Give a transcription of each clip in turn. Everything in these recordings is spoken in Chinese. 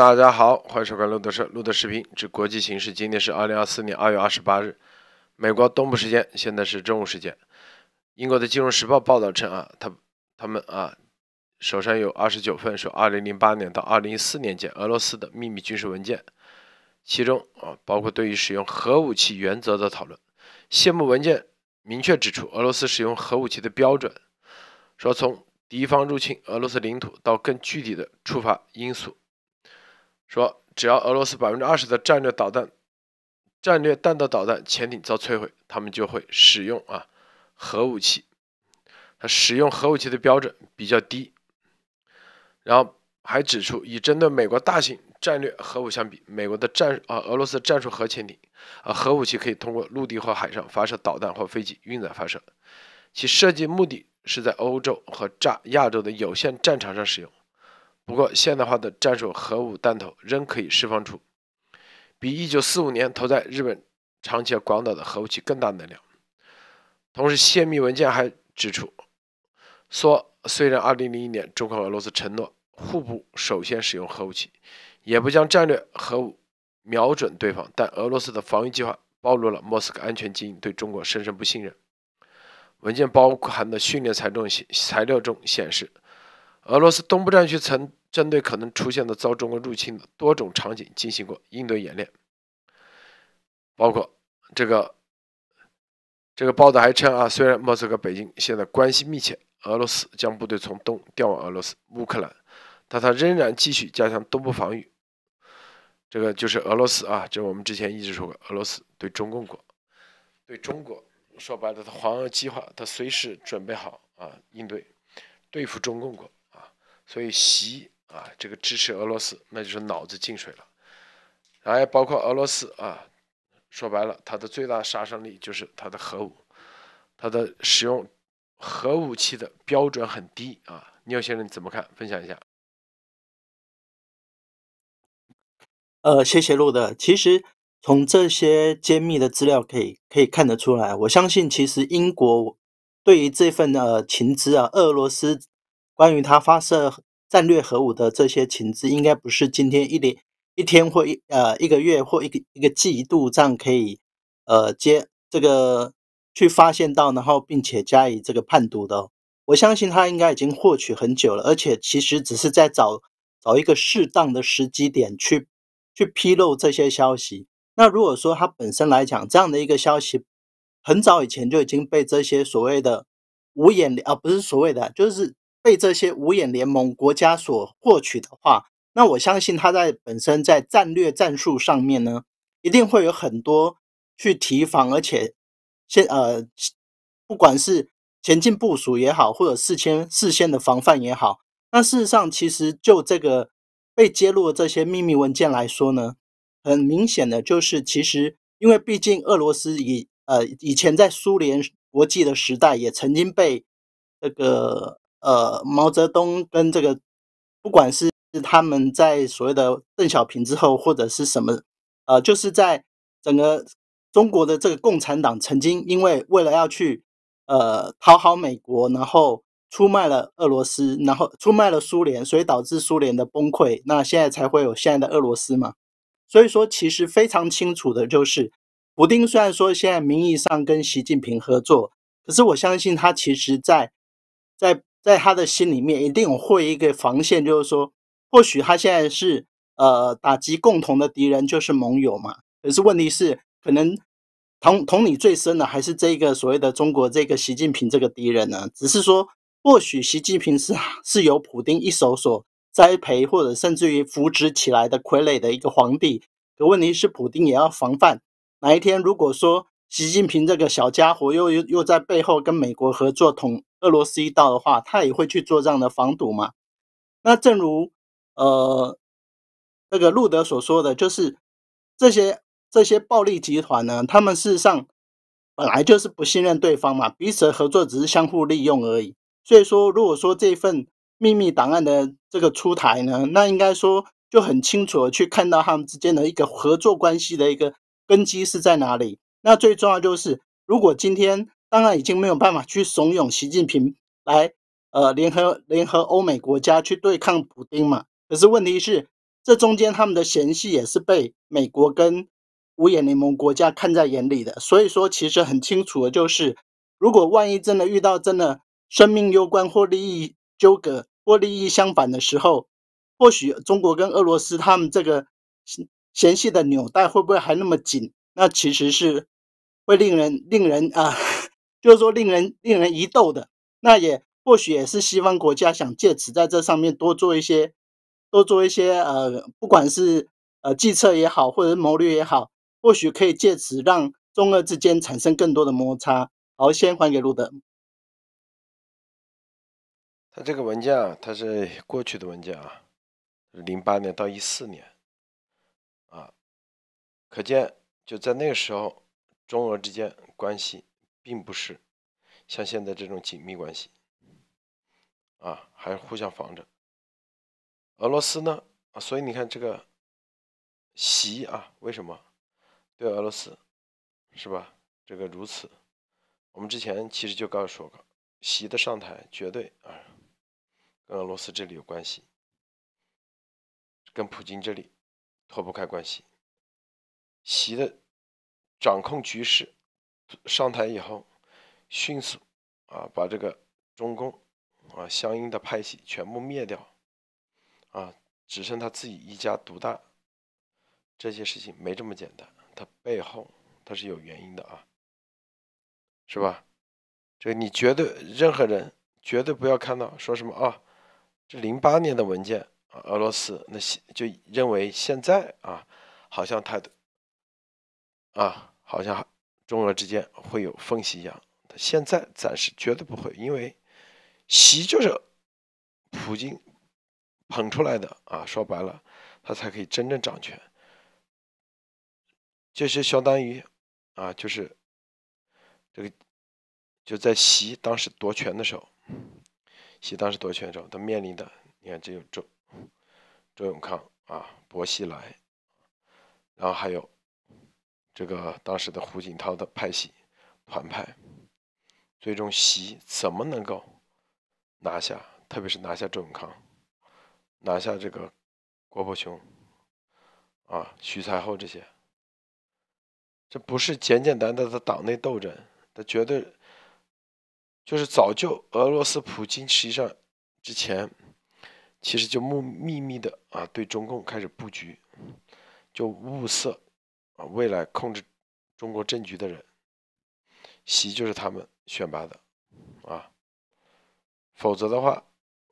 大家好，欢迎收看路德社路德视频。之国际形势，今天是二零二四年二月二十八日，美国东部时间，现在是中午时间。英国的《金融时报》报道称啊，他他们啊，手上有二十九份，说二零零八年到二零一四年间俄罗斯的秘密军事文件，其中啊，包括对于使用核武器原则的讨论。谢幕文件明确指出，俄罗斯使用核武器的标准，说从敌方入侵俄罗斯领土到更具体的触发因素。说，只要俄罗斯百分之二十的战略导弹、战略弹道导弹潜艇遭摧毁，他们就会使用啊核武器。他使用核武器的标准比较低。然后还指出，以针对美国大型战略核武相比，美国的战啊俄罗斯战术核潜艇啊核武器可以通过陆地或海上发射导弹或飞机运载发射，其设计目的是在欧洲和战亚洲的有限战场上使用。不过，现代化的战术核武弹头仍可以释放出比1945年投在日本长崎、广岛的核武器更大能量。同时，泄密文件还指出说，虽然2001年中、俄、罗斯承诺互不首先使用核武器，也不将战略核武瞄准对方，但俄罗斯的防御计划暴露了莫斯科安全精英对中国深深不信任。文件包含的训练材材料中显示。俄罗斯东部战区曾针对可能出现的遭中国入侵的多种场景进行过应对演练，包括这个这个报道还称啊，虽然莫斯科北京现在关系密切，俄罗斯将部队从东调往俄罗斯乌克兰，但他仍然继续加强东部防御。这个就是俄罗斯啊，这我们之前一直说过，俄罗斯对中共国对中国说白了，他黄俄计划，他随时准备好啊应对对付中共国。所以，习啊，这个支持俄罗斯，那就是脑子进水了。还包括俄罗斯啊，说白了，它的最大杀伤力就是它的核武，它的使用核武器的标准很低啊。聂先生怎么看？分享一下。呃，谢谢陆的。其实从这些揭秘的资料可以可以看得出来，我相信其实英国对于这份呃情资啊，俄罗斯。关于他发射战略核武的这些情资，应该不是今天一连一天或一呃一个月或一个一个季度这样可以呃接这个去发现到，然后并且加以这个判读的。我相信他应该已经获取很久了，而且其实只是在找找一个适当的时机点去去披露这些消息。那如果说他本身来讲，这样的一个消息很早以前就已经被这些所谓的无眼啊，不是所谓的，就是。被这些五眼联盟国家所获取的话，那我相信他在本身在战略战术上面呢，一定会有很多去提防，而且先呃，不管是前进部署也好，或者事先事先的防范也好。那事实上，其实就这个被揭露这些秘密文件来说呢，很明显的就是，其实因为毕竟俄罗斯以呃以前在苏联国际的时代，也曾经被那个。呃，毛泽东跟这个，不管是他们在所谓的邓小平之后，或者是什么，呃，就是在整个中国的这个共产党曾经因为为了要去呃讨好美国，然后出卖了俄罗斯，然后出卖了苏联，所以导致苏联的崩溃。那现在才会有现在的俄罗斯嘛？所以说，其实非常清楚的就是，普丁虽然说现在名义上跟习近平合作，可是我相信他其实在在。在他的心里面，一定会一个防线，就是说，或许他现在是呃打击共同的敌人，就是盟友嘛。可是问题是，可能同同你最深的还是这个所谓的中国这个习近平这个敌人呢？只是说，或许习近平是是由普京一手所栽培，或者甚至于扶植起来的傀儡的一个皇帝。可问题是，普京也要防范哪一天如果说习近平这个小家伙又又又在背后跟美国合作统。俄罗斯一到的话，他也会去做这样的防堵嘛。那正如呃那个路德所说的就是这些这些暴力集团呢，他们事实上本来就是不信任对方嘛，彼此的合作只是相互利用而已。所以说，如果说这份秘密档案的这个出台呢，那应该说就很清楚的去看到他们之间的一个合作关系的一个根基是在哪里。那最重要就是，如果今天。当然已经没有办法去怂恿习近平来，呃，联合联合欧美国家去对抗普京嘛。可是问题是，这中间他们的嫌隙也是被美国跟五眼联盟国家看在眼里的。所以说，其实很清楚的就是，如果万一真的遇到真的生命攸关或利益纠葛或利益相反的时候，或许中国跟俄罗斯他们这个嫌隙的纽带会不会还那么紧？那其实是会令人令人啊。就是说，令人令人疑窦的，那也或许也是西方国家想借此在这上面多做一些，多做一些，呃，不管是呃计策也好，或者是谋略也好，或许可以借此让中俄之间产生更多的摩擦，然后先还给路德。他这个文件啊，它是过去的文件啊，零八年到一四年，啊，可见就在那个时候，中俄之间关系。并不是像现在这种紧密关系啊，还互相防着。俄罗斯呢啊，所以你看这个，习啊，为什么对俄罗斯是吧？这个如此，我们之前其实就诉说过，习的上台绝对啊，跟俄罗斯这里有关系，跟普京这里脱不开关系。习的掌控局势。上台以后，迅速啊，把这个中共啊相应的派系全部灭掉，啊，只剩他自己一家独大。这些事情没这么简单，他背后他是有原因的啊，是吧？这个你绝对任何人绝对不要看到说什么啊，这零八年的文件，啊，俄罗斯那些就认为现在啊，好像他的啊，好像。中俄之间会有缝隙一样，他现在暂时绝对不会，因为，习就是，普京捧出来的啊，说白了，他才可以真正掌权，就是相当于，啊，就是这个，就在习当时夺权的时候，习当时夺权的时候，他面临的，你看，这有周周永康啊，薄熙来，然后还有。这个当时的胡锦涛的派系、团派，最终习怎么能够拿下？特别是拿下周永康，拿下这个郭伯雄，啊，徐才厚这些，这不是简简单单的党内斗争，他绝对就是早就俄罗斯普京实际上之前其实就密秘密的啊对中共开始布局，就物色。未来控制中国政局的人，习就是他们选拔的啊，否则的话，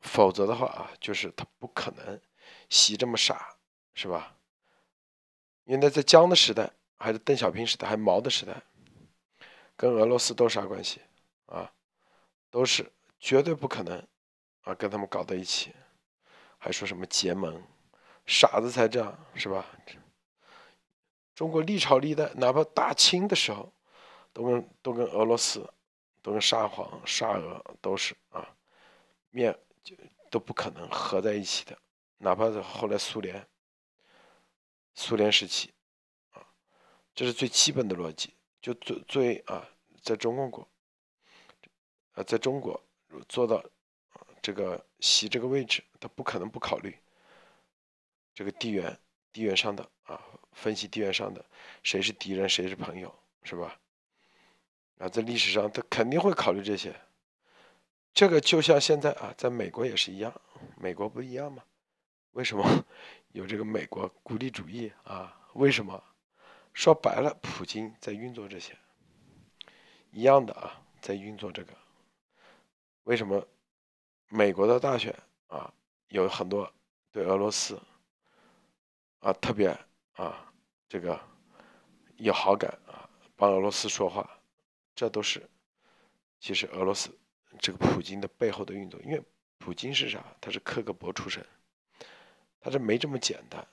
否则的话啊，就是他不可能，习这么傻是吧？因为在江的时代，还是邓小平时代，还毛的时代，跟俄罗斯都啥关系啊？都是绝对不可能啊，跟他们搞到一起，还说什么结盟，傻子才这样是吧？中国历朝历代，哪怕大清的时候，都跟都跟俄罗斯，都跟沙皇沙俄都是啊，面就都不可能合在一起的，哪怕是后来苏联，苏联时期，啊，这是最基本的逻辑。就最最啊，在中国，啊，在中国做到啊这个习这个位置，他不可能不考虑这个地缘地缘上的。分析地缘上的谁是敌人，谁是朋友，是吧？啊，在历史上他肯定会考虑这些。这个就像现在啊，在美国也是一样，美国不一样吗？为什么 有这个美国孤立主义啊？为什么说白了，普京在运作这些，一样的啊，在运作这个。为什么美国的大选啊，有很多对俄罗斯啊，特别。啊，这个有好感啊，帮俄罗斯说话，这都是其实俄罗斯这个普京的背后的运作。因为普京是啥？他是克格勃出身，他这没这么简单，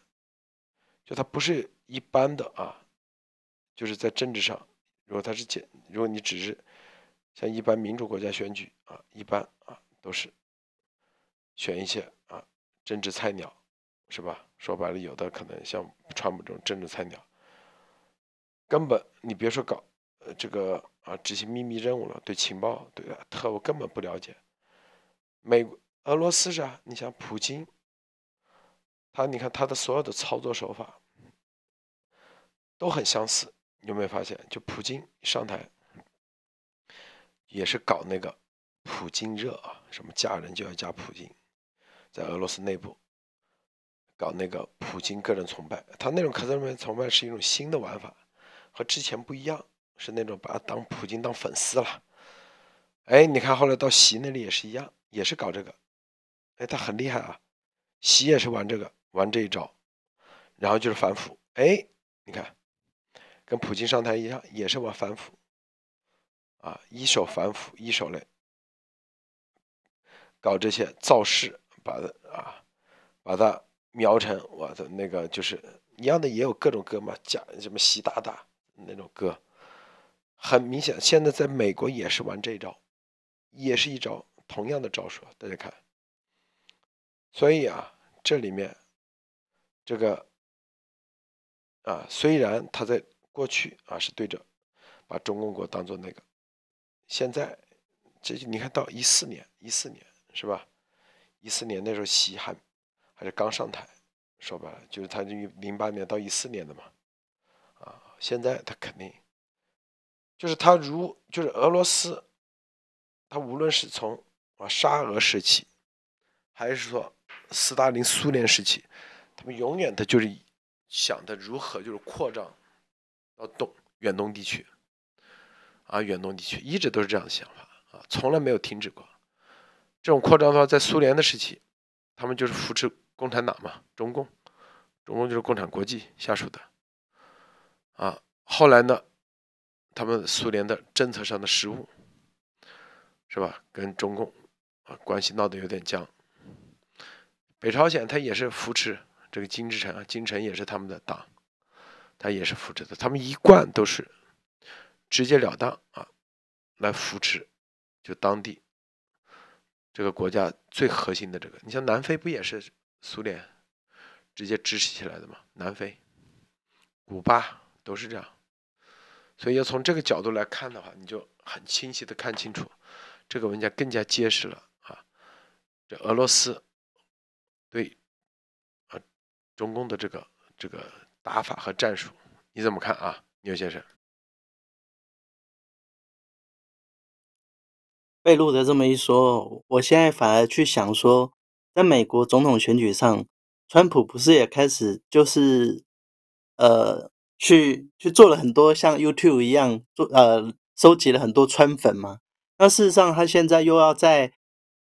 就他不是一般的啊，就是在政治上，如果他是简，如果你只是像一般民主国家选举啊，一般啊都是选一些啊政治菜鸟。是吧？说白了，有的可能像传播这种政治菜鸟，根本你别说搞呃这个啊执行秘密任务了，对情报、对特务根本不了解。美俄罗斯是啊，你像普京，他你看他的所有的操作手法都很相似，你有没有发现？就普京上台也是搞那个普京热啊，什么嫁人就要嫁普京，在俄罗斯内部。搞那个普京个人崇拜，他那种个人崇拜是一种新的玩法，和之前不一样，是那种把他当普京当粉丝了。哎，你看后来到习那里也是一样，也是搞这个。哎，他很厉害啊，习也是玩这个，玩这一招，然后就是反腐。哎，你看，跟普京上台一样，也是玩反腐。啊，一手反腐，一手嘞，搞这些造势，把他啊，把他。苗晨，我的那个就是，一样的也有各种歌嘛，讲什么习大大那种歌，很明显，现在在美国也是玩这一招，也是一招同样的招数，大家看，所以啊，这里面这个啊，虽然他在过去啊是对着，把中共国当做那个，现在这就你看到一四年，一四年是吧？一四年那时候，西汉。还是刚上台，说白了就是他这零八年到一四年的嘛，啊，现在他肯定，就是他如就是俄罗斯，他无论是从啊沙俄时期，还是说斯大林苏联时期，他们永远他就是想的如何就是扩张，要东远东地区，啊远东地区一直都是这样的想法啊，从来没有停止过，这种扩张的话在苏联的时期，他们就是扶持。共产党嘛，中共，中共就是共产国际下属的，啊，后来呢，他们苏联的政策上的失误，是吧？跟中共啊关系闹得有点僵。北朝鲜他也是扶持这个金日成啊，金城也是他们的党，他也是扶持的。他们一贯都是直截了当啊，来扶持就当地这个国家最核心的这个。你像南非不也是？苏联直接支持起来的嘛？南非、古巴都是这样，所以要从这个角度来看的话，你就很清晰的看清楚，这个文件更加结实了啊！这俄罗斯对啊，中共的这个这个打法和战术，你怎么看啊，牛先生？被录德这么一说，我现在反而去想说。在美国总统选举上，川普不是也开始就是，呃，去去做了很多像 YouTube 一样做，呃，收集了很多川粉吗？那事实上，他现在又要在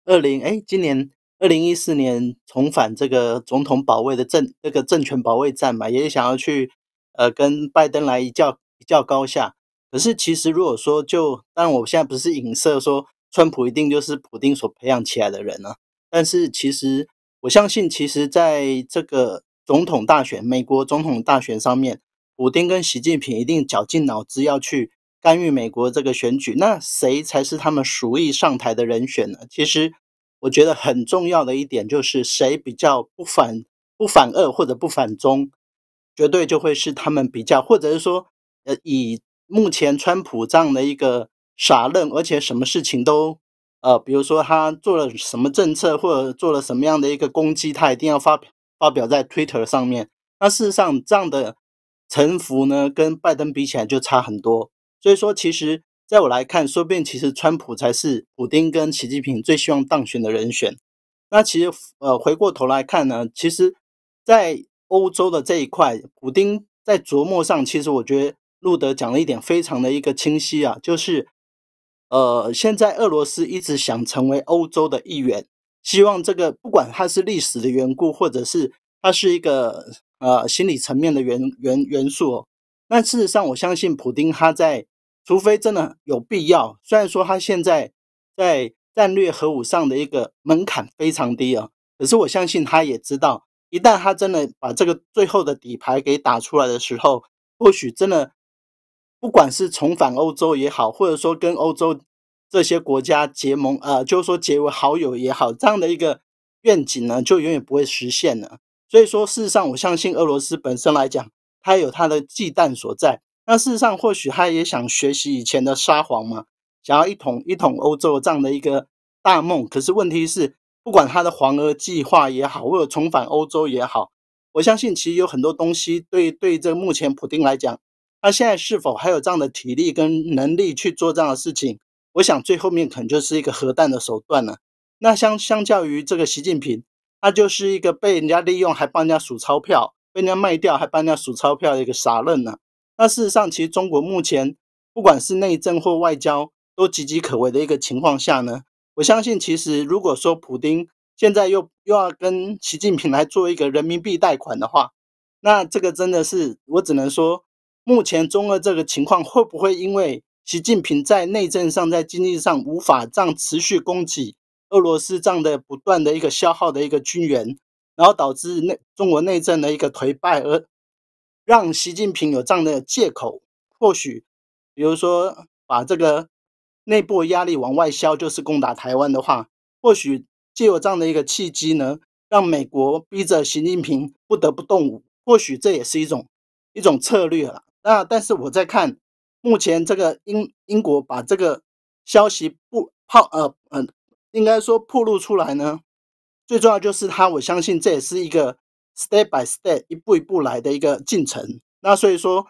二零哎今年二零一四年重返这个总统保卫的政那个政权保卫战嘛，也想要去呃跟拜登来一较一较高下。可是，其实如果说就，当我现在不是影射说川普一定就是普京所培养起来的人啊。但是其实，我相信，其实在这个总统大选，美国总统大选上面，普丁跟习近平一定绞尽脑汁要去干预美国这个选举。那谁才是他们鼠意上台的人选呢？其实我觉得很重要的一点就是谁比较不反不反恶或者不反中，绝对就会是他们比较，或者是说，呃，以目前川普这样的一个傻愣，而且什么事情都。呃，比如说他做了什么政策，或者做了什么样的一个攻击，他一定要发表发表在 Twitter 上面。那事实上，这样的沉浮呢，跟拜登比起来就差很多。所以说，其实在我来看，说不定其实川普才是普丁跟习近平最希望当选的人选。那其实，呃，回过头来看呢，其实，在欧洲的这一块，普丁在琢磨上，其实我觉得路德讲了一点非常的一个清晰啊，就是。呃，现在俄罗斯一直想成为欧洲的一员，希望这个不管它是历史的缘故，或者是它是一个呃心理层面的元元元素。哦。那事实上，我相信普京他在，除非真的有必要，虽然说他现在在战略核武上的一个门槛非常低啊，可是我相信他也知道，一旦他真的把这个最后的底牌给打出来的时候，或许真的。不管是重返欧洲也好，或者说跟欧洲这些国家结盟啊，就是说结为好友也好，这样的一个愿景呢，就永远不会实现了。所以说，事实上，我相信俄罗斯本身来讲，它有它的忌惮所在。那事实上，或许他也想学习以前的沙皇嘛，想要一统一统欧洲这样的一个大梦。可是问题是，不管他的皇俄计划也好，或者重返欧洲也好，我相信其实有很多东西，对对，这目前普京来讲。他现在是否还有这样的体力跟能力去做这样的事情？我想最后面可能就是一个核弹的手段了。那相相较于这个习近平，他就是一个被人家利用，还帮人家数钞票，被人家卖掉，还帮人家数钞票的一个傻人呢。那事实上，其实中国目前不管是内政或外交，都岌岌可危的一个情况下呢，我相信其实如果说普京现在又又要跟习近平来做一个人民币贷款的话，那这个真的是我只能说。目前中俄这个情况会不会因为习近平在内政上、在经济上无法这样持续供给俄罗斯这样的不断的一个消耗的一个军援，然后导致内中国内政的一个颓败，而让习近平有这样的借口？或许，比如说把这个内部压力往外消，就是攻打台湾的话，或许借有这样的一个契机呢，让美国逼着习近平不得不动武。或许这也是一种一种策略了。那但是我在看，目前这个英英国把这个消息不好，呃呃，应该说暴露出来呢，最重要就是它，我相信这也是一个 step by step 一步一步来的一个进程。那所以说，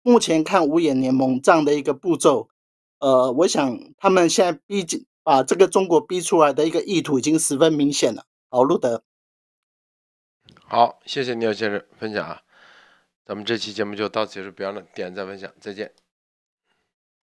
目前看五眼联盟这样的一个步骤，呃，我想他们现在毕竟把这个中国逼出来的一个意图已经十分明显了。好，路德。好，谢谢你，老先生分享啊。咱们这期节目就到此结束，不要忘了点赞、分享，再见。